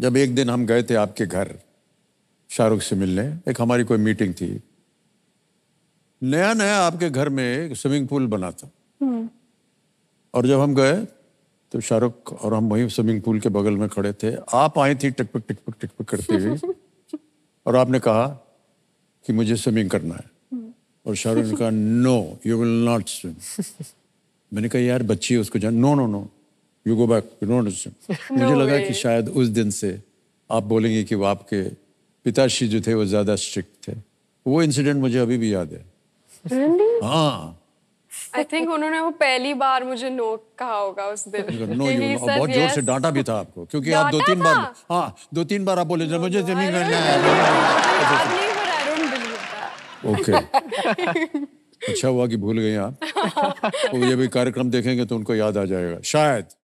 जब एक दिन हम गए थे आपके घर शाहरुख से मिलने एक हमारी कोई मीटिंग थी नया नया आपके घर में स्विमिंग पूल बना था हम्म। और जब हम गए तो शाहरुख और हम वहीं स्विमिंग पूल के बगल में खड़े थे आप आए थी टिकपक टिकपक टिकपक करती हुई और आपने कहा कि मुझे स्विमिंग करना है हम्म। और शाहरुख ने कहा no you will not swim मैंने कहा यार बच्ची है उसको जान no no no you go back you don't understand मुझे लगा कि शायद उस दिन से आप बोलेंगे कि वो आपके पिताश्री जो थे वो ज़्यादा स्ट्रिक्ट थे वो इंसिडेंट मुझे अभी भी याद है हाँ आई थिंक उन्होंने वो पहली बार मुझे नो कहा होगा उस दिन नो यू और बहुत जोर से डांटा भी था आपको क्योंकि आप दो तीन बार हाँ दो तीन बार आप बोले मुझे जमीन oh करना है ओके अच्छा, अच्छा।, अच्छा हुआ कि भूल गए आप ये भी कार्यक्रम देखेंगे तो उनको याद आ जाएगा शायद